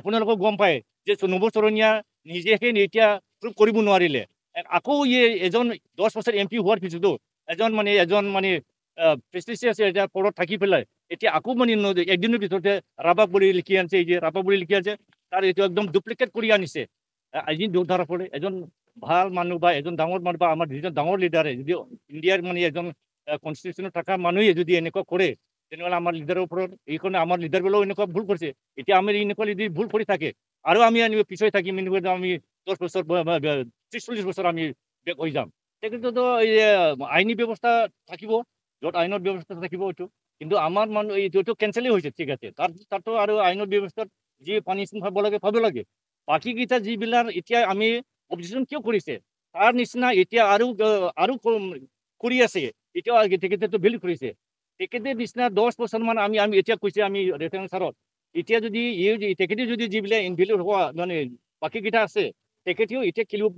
আপোনালোকে গম পায় যে নৱচৰণীয়া নিজে সেই এতিয়া প্ৰুভ কৰিব নোৱাৰিলে আকৌ এজন দহ বছৰ এম পি হোৱাৰ পিছতো এজন মানে এজন মানে প্ৰেচিডেঞ্চি পদত থাকি পেলাই এতিয়া আকৌ মানে এদিনৰ ভিতৰতে ৰাবাক বুলি লিখি আনিছে যে ৰাবাক বুলি লিখি আনিছে তাৰ এইটো একদম ডুপ্লিকেট কৰি আনিছে আজি দুখ ধৰা পৰে এজন ভাল মানুহ বা এজন ডাঙৰ মানুহ বা আমাৰ যিজন ডাঙৰ লিডাৰে যদি ইণ্ডিয়াৰ মানে এজন কনষ্টিটিউশ্যনত থকা মানুহে যদি এনেকুৱা কৰে তেনেহ'লে আমাৰ লিডাৰৰ ওপৰত এইকাৰণে আমাৰ লিডাৰবিলাকো এনেকুৱা ভুল কৰিছে এতিয়া আমি এনেকুৱা লিডাৰ ভুল কৰি থাকে আৰু আমি আনিব পিছুৱাই থাকিম এনেকুৱা আমি দহ বছৰ ত্ৰিছ বছৰ আমি বেক হৈ যাম তেখেততো এই আইনী ব্যৱস্থা থাকিব য'ত আইনৰ ব্যৱস্থা থাকিব এইটো কিন্তু আমাৰ মানুহ এইটোতো কেঞ্চেলেই হৈছে ঠিক আছে তাত তাতো আৰু আইনৰ ব্যৱস্থাত যি পানিশমেণ্ট পাব লাগে পাব লাগে বাকীকেইটা যিবিলাক এতিয়া আমি অপজিশ্যন কিয় কৰিছে তাৰ নিচিনা এতিয়া আৰু আৰু কৰি আছে এতিয়াও তেখেতেতো বিল কৰিছে তেখেতে নিচিনা দহ বছৰমান আমি আমি এতিয়া কৈছে আমি রেটেন সারত এতিয়া যদি তেখেতে যদি যিবিলাক ইনভেলিউড হওয়া মানে বাকীকেইটা আছে তেখেতেও এতিয়া খেলিব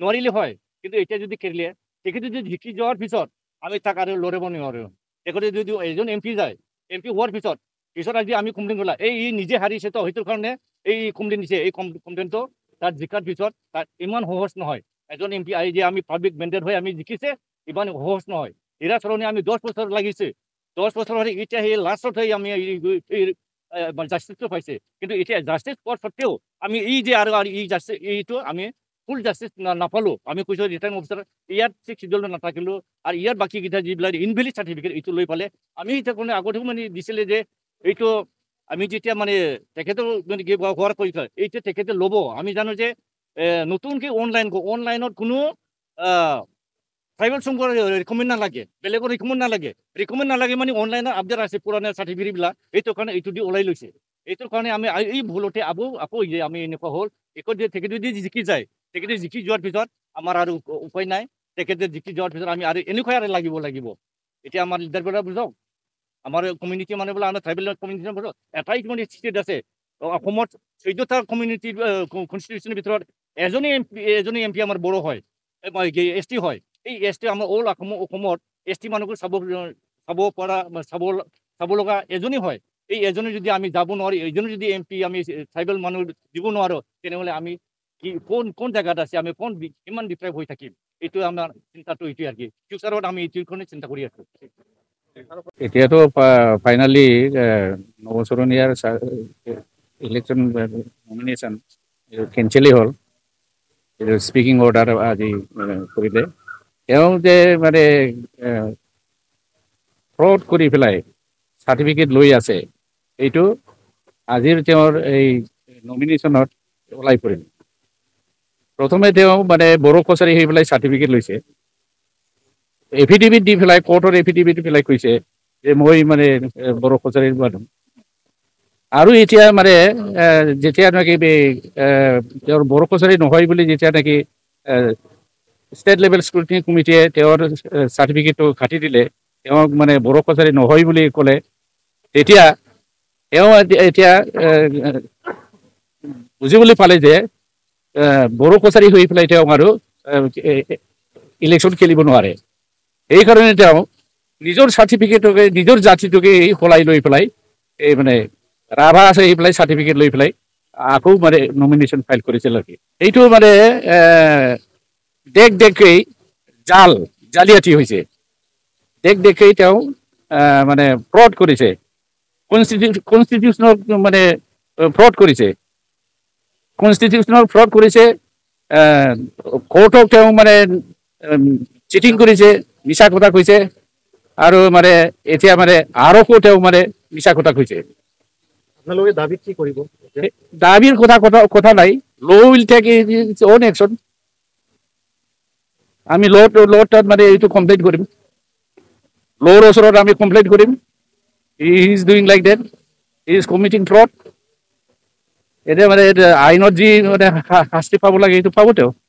নোৱাৰিলে হয় কিন্তু এতিয়া যদি খেলিলে তেখেতে যদি ঢিকি যোৱাৰ পিছত আমি তাক আৰু লৰাব নোৱাৰোঁ তেখেতে যদি এজন এম পি যায় এম পি হোৱাৰ পিছত পিছত আজি আমি কমপ্লেইন কৰিলা এই ই নিজে হাৰিছে তো হয়তোৰ কাৰণে এই কমপ্লেইন দিছে এই কমপ্লেইনটো তাত জিকাৰ পিছত তাত ইমান সহজ নহয় এজন এম পি আই যে আমি পাব্লিক মেন্ডেড হৈ আমি জিকিছে ইমান সহজ নহয় হীৰা চলনি আমি দহ বছৰ লাগিছে দহ বছৰ হ'লে এতিয়া সেই লাষ্টত হৈ আমি জাষ্টিচটো পাইছে কিন্তু এতিয়া জাষ্টিচ পোৱাৰ সত্ত্বেও আমি এই যে আৰু আৰু এই জাষ্টিচ এইটো আমি ফুল জাষ্টিচ নাপালোঁ আমি কৈছোঁ ৰিটাৰ্ণ অফিচাৰ ইয়াত ঠিক চিডিউল নাথাকিলোঁ আৰু ইয়াত বাকীকেইটা যিবিলাক ইনভেলিড চাৰ্টিফিকেট এইটো লৈ পালে আমি এতিয়া কোনো আগতেও মানে দিছিলে যে এইটো আমি যেতিয়া মানে তেখেতৰ মানে কি হোৱাৰ কৰি থয় এইটো তেখেতে ল'ব আমি জানো যে নতুনকৈ অনলাইন অনলাইনত কোনো প্ৰাইভেট চমকৰ ৰিকমেণ্ড নালাগে বেলেগৰ ৰিকমেণ্ড নালাগে ৰিকমেণ্ড নালাগে মানে অনলাইনৰ আপডেট আছে পুৰণা চাৰ্টিফিকেটবিলাক এইটো কাৰণে এইটো দি ওলাই লৈছে এইটো কাৰণে আমি এই ভুলতে আবু আকৌ যে আমি এনেকুৱা হ'ল একেদিন তেখেতে যদি জিকি যায় তেখেতে জিকি যোৱাৰ পিছত আমাৰ আৰু উপায় নাই তেখেতে জিকি যোৱাৰ পিছত আমি আৰু এনেকুৱাই আৰু লাগিব লাগিব এতিয়া আমাৰ লিডাৰবিলাক বুজক আমাৰ কমিউনিটি মানে বোলে আমাৰ ট্ৰাইবেল কমিউনিটিৰ বুজক এটাই মানে ষ্টেট আছে অসমত চৈধ্যটা কমিউনিটি কনষ্টিটিউচনৰ ভিতৰত এজনী এম পি এজনী এম পি আমাৰ বড়ো হয় এছ টি হয় এই এছ টি আমাৰ অল অসম অসমত এছ টি মানুহকো চাব চাব পৰা চাব চাব লগা এজনী হয় এই এজনী যদি আমি যাব নোৱাৰি এজনী যদি এম পি আমি ট্ৰাইবেল মানুহ দিব নোৱাৰোঁ তেনেহ'লে আমি কি কোন কোন জেগাত আছে আমি কোন কিমান ডিপ্ৰাইভ হৈ থাকিম এইটো আমাৰ চিন্তাটো এইটোৱে আৰু কি ফিউচাৰত আমি এইটোখনে চিন্তা কৰি আছোঁ এতিয়াতো ফাইনেলি নবচৰণীয়াৰ ইলেকশ্যন নমিনেশ্যন কেঞ্চেলেই হ'ল স্পিকিং অৰ্ডাৰ আজি কৰিলে তেওঁ যে মানে ফ্ৰড কৰি পেলাই চাৰ্টিফিকেট লৈ আছে এইটো আজিৰ তেওঁৰ এই নমিনেশ্যনত ওলাই পৰিল প্ৰথমে তেওঁ মানে বড়ো কছাৰী হৈ পেলাই চাৰ্টিফিকেট লৈছে এফিডেভিট দি পেলাই কৰ্টৰ এফিডেভিট দি পেলাই কৈছে যে মই মানে বড়ো কছাৰীৰ মানুহ আৰু এতিয়া মানে যেতিয়া নেকি তেওঁৰ বড়ো কছাৰী নহয় বুলি যেতিয়া নেকি ষ্টেট লেভেল স্ক্ৰুটিনি কমিটিয়ে তেওঁৰ চাৰ্টিফিকেটটো কাটি দিলে তেওঁক মানে বড়ো কছাৰী নহয় বুলি ক'লে তেতিয়া তেওঁ এতিয়া বুজিবলৈ পালে যে বড়ো কছাৰী হৈ পেলাই তেওঁ আৰু ইলেকশ্যন খেলিব নোৱাৰে সেইকাৰণে তেওঁ নিজৰ চাৰ্টিফিকেটকে নিজৰ জাতিটোকে এই সলাই লৈ পেলাই এই মানে ৰাভা আছে এই পেলাই চাৰ্টিফিকেট লৈ পেলাই আকৌ মানে নমিনেশ্যন ফাইল কৰিছিল কৰিছিলে সেইটো মানে দেখ দেখেই জাল জালিয়াতি হৈছে দেখ দেখেই তেওঁ মানে ফ্ৰড কৰিছে কনষ্টিটিউ কনষ্টিটিউশ্যনক মানে ফ্ৰড কৰিছে কনষ্টিটিউশ্যনক ফ্ৰড কৰিছে কৰ্টক তেওঁ মানে চিটিং কৰিছে মিছা কথা কৈছে আৰু মানে এতিয়া মানে আৰকো তেওঁ মানে মিছা কথা কৈছে আপোনালোকে দাবী কি কৰিব দাবীৰ কথা কথা নাই ল উইল টেক অন একশ্যন আমি ল'ৰ ল'ৰ তাত মানে এইটো কমপ্লেইন কৰিম ল'ৰ ওচৰত আমি কমপ্লেইন কৰিম he is doing like that he is committing fraud এতিয়া মানে আইনত যি মানে শাস্তি পাব লাগে সেইটো পাব তেওঁ